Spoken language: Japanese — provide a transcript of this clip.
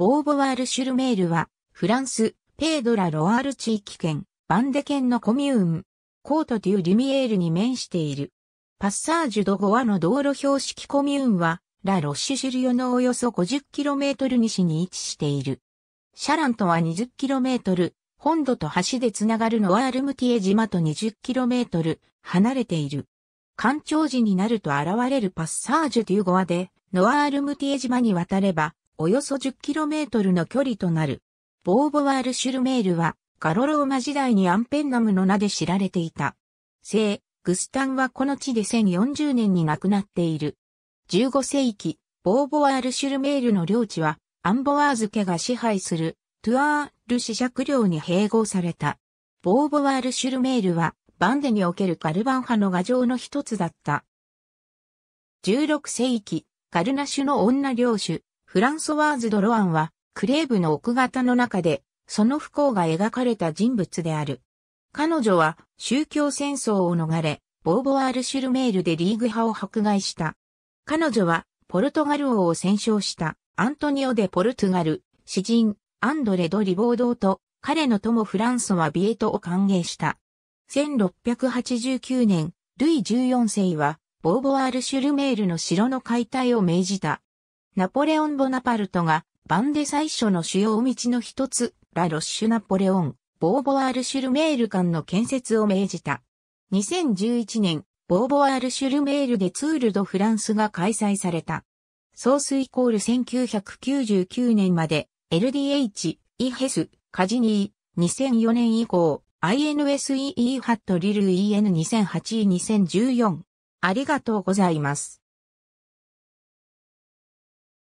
ボーボワール・シュルメールは、フランス、ペードラ・ロワール地域圏、バンデ県のコミューン、コート・デュ・リミエールに面している。パッサージュ・ド・ゴアの道路標識コミューンは、ラ・ロッシュ・シュリオのおよそ 50km 西に位置している。シャランとは 20km、本土と橋でつながるノアールムティエ島と 20km 離れている。干潮時になると現れるパッサージュ・デュ・ゴアで、ノアールムティエ島に渡れば、およそ 10km の距離となる。ボーヴォワール・シュルメールは、ガロローマ時代にアンペンナムの名で知られていた。聖、グスタンはこの地で1040年に亡くなっている。15世紀、ボーヴォワール・シュルメールの領地は、アンボワーズ家が支配する、トゥアール子爵領に併合された。ボーヴォワール・シュルメールは、バンデにおけるカルバン派の牙城の一つだった。16世紀、カルナシュの女領主、フランソワーズ・ドロアンは、クレーブの奥方の中で、その不幸が描かれた人物である。彼女は、宗教戦争を逃れ、ボーボワール・シュルメールでリーグ派を迫害した。彼女は、ポルトガル王を戦勝した、アントニオ・デ・ポルトガル、詩人、アンドレ・ド・リボードと、彼の友フランソワ・ビエトを歓迎した。1689年、ルイ14世は、ボーボワール・シュルメールの城の解体を命じた。ナポレオン・ボナパルトが、バンで最初の主要道の一つ、ラ・ロッシュ・ナポレオン、ボーボワール・シュルメール間の建設を命じた。2011年、ボーボワール・シュルメールでツール・ド・フランスが開催された。ソースイコール1999年まで、LDH、イヘス、カジニー、2004年以降、INSEE ハットリル EN2008-2014。ありがとうございます。